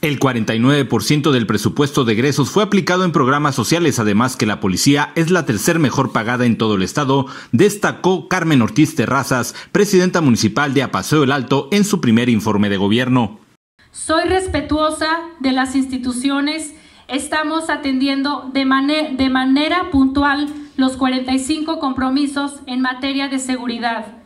El 49% del presupuesto de egresos fue aplicado en programas sociales, además que la policía es la tercer mejor pagada en todo el estado, destacó Carmen Ortiz Terrazas, presidenta municipal de Apaseo el Alto, en su primer informe de gobierno. Soy respetuosa de las instituciones, estamos atendiendo de, de manera puntual los 45 compromisos en materia de seguridad.